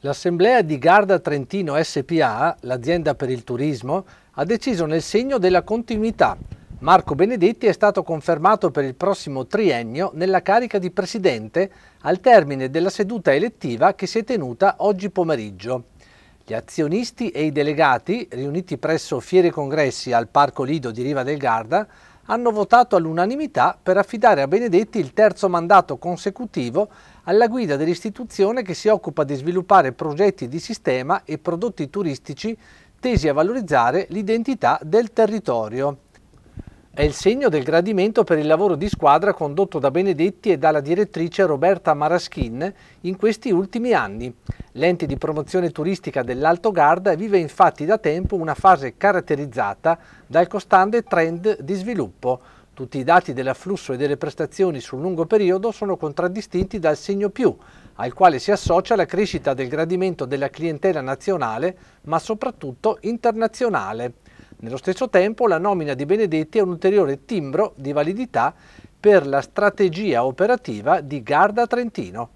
L'assemblea di Garda Trentino SPA, l'azienda per il turismo, ha deciso nel segno della continuità. Marco Benedetti è stato confermato per il prossimo triennio nella carica di presidente al termine della seduta elettiva che si è tenuta oggi pomeriggio. Gli azionisti e i delegati, riuniti presso Fiere Congressi al Parco Lido di Riva del Garda, hanno votato all'unanimità per affidare a Benedetti il terzo mandato consecutivo alla guida dell'istituzione che si occupa di sviluppare progetti di sistema e prodotti turistici tesi a valorizzare l'identità del territorio. È il segno del gradimento per il lavoro di squadra condotto da Benedetti e dalla direttrice Roberta Maraschin in questi ultimi anni. L'ente di promozione turistica dell'Alto Garda vive infatti da tempo una fase caratterizzata dal costante trend di sviluppo. Tutti i dati dell'afflusso e delle prestazioni sul lungo periodo sono contraddistinti dal segno più, al quale si associa la crescita del gradimento della clientela nazionale, ma soprattutto internazionale. Nello stesso tempo la nomina di Benedetti è un ulteriore timbro di validità per la strategia operativa di Garda Trentino.